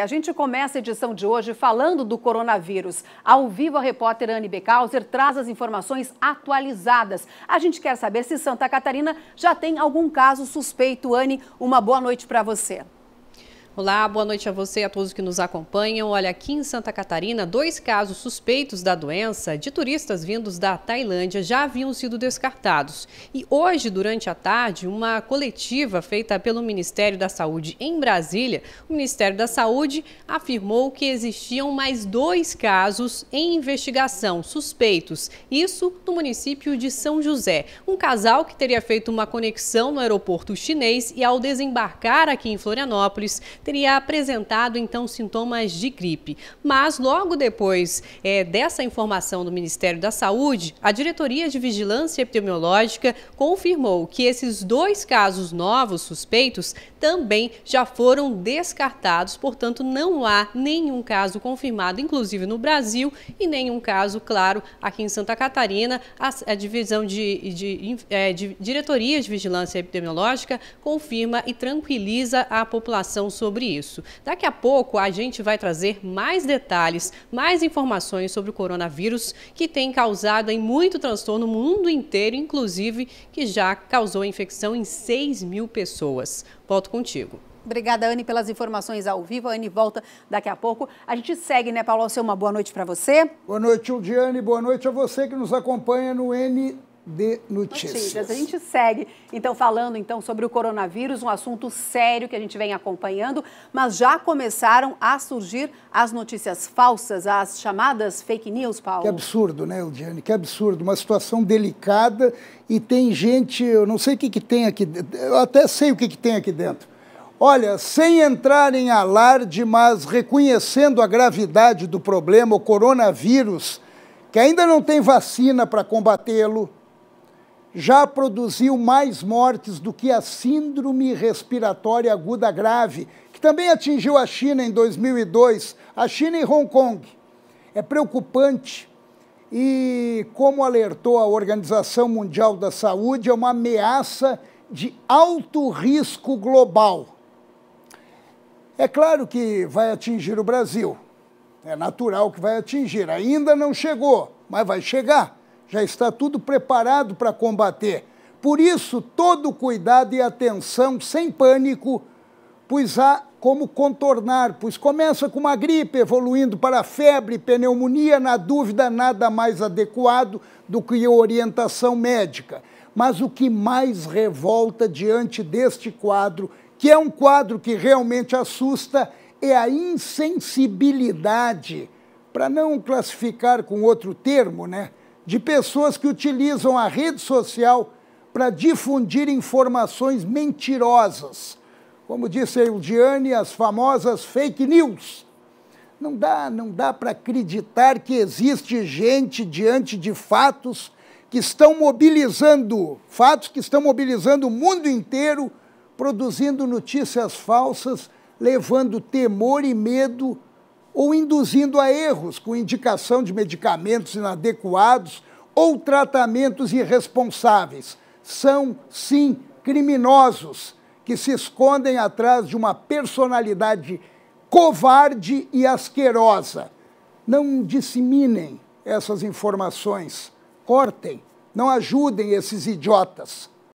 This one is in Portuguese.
A gente começa a edição de hoje falando do coronavírus. Ao vivo, a repórter Anne Becauser traz as informações atualizadas. A gente quer saber se Santa Catarina já tem algum caso suspeito. Anne, uma boa noite para você. Olá, boa noite a você e a todos que nos acompanham. Olha, aqui em Santa Catarina, dois casos suspeitos da doença de turistas vindos da Tailândia já haviam sido descartados. E hoje, durante a tarde, uma coletiva feita pelo Ministério da Saúde em Brasília, o Ministério da Saúde afirmou que existiam mais dois casos em investigação suspeitos, isso no município de São José. Um casal que teria feito uma conexão no aeroporto chinês e ao desembarcar aqui em Florianópolis, teria apresentado então sintomas de gripe. Mas logo depois é, dessa informação do Ministério da Saúde, a Diretoria de Vigilância Epidemiológica confirmou que esses dois casos novos suspeitos também já foram descartados, portanto, não há nenhum caso confirmado, inclusive no Brasil, e nenhum caso, claro, aqui em Santa Catarina. A, a divisão de, de, de, é, de diretoria de vigilância epidemiológica confirma e tranquiliza a população sobre sobre isso. Daqui a pouco a gente vai trazer mais detalhes, mais informações sobre o coronavírus que tem causado em muito transtorno no mundo inteiro, inclusive que já causou infecção em 6 mil pessoas. Volto contigo. Obrigada, Anne, pelas informações ao vivo. A Anne volta daqui a pouco. A gente segue, né, Paulo? Uma boa noite para você. Boa noite, Ildiane. Boa noite a você que nos acompanha no N de notícias. notícias. A gente segue, então, falando então sobre o coronavírus, um assunto sério que a gente vem acompanhando, mas já começaram a surgir as notícias falsas, as chamadas fake news, Paulo. Que absurdo, né, Eldiane? Que absurdo. Uma situação delicada e tem gente, eu não sei o que, que tem aqui, eu até sei o que, que tem aqui dentro. Olha, sem entrar em alarde, mas reconhecendo a gravidade do problema, o coronavírus, que ainda não tem vacina para combatê-lo, já produziu mais mortes do que a Síndrome Respiratória Aguda Grave, que também atingiu a China em 2002, a China e Hong Kong. É preocupante e, como alertou a Organização Mundial da Saúde, é uma ameaça de alto risco global. É claro que vai atingir o Brasil, é natural que vai atingir, ainda não chegou, mas vai chegar já está tudo preparado para combater. Por isso, todo cuidado e atenção, sem pânico, pois há como contornar, pois começa com uma gripe, evoluindo para febre, pneumonia, na dúvida, nada mais adequado do que orientação médica. Mas o que mais revolta diante deste quadro, que é um quadro que realmente assusta, é a insensibilidade, para não classificar com outro termo, né? de pessoas que utilizam a rede social para difundir informações mentirosas. Como disse a Ildiane, as famosas fake news. Não dá, não dá para acreditar que existe gente diante de fatos que estão mobilizando, fatos que estão mobilizando o mundo inteiro, produzindo notícias falsas, levando temor e medo ou induzindo a erros com indicação de medicamentos inadequados ou tratamentos irresponsáveis. São, sim, criminosos que se escondem atrás de uma personalidade covarde e asquerosa. Não disseminem essas informações, cortem, não ajudem esses idiotas.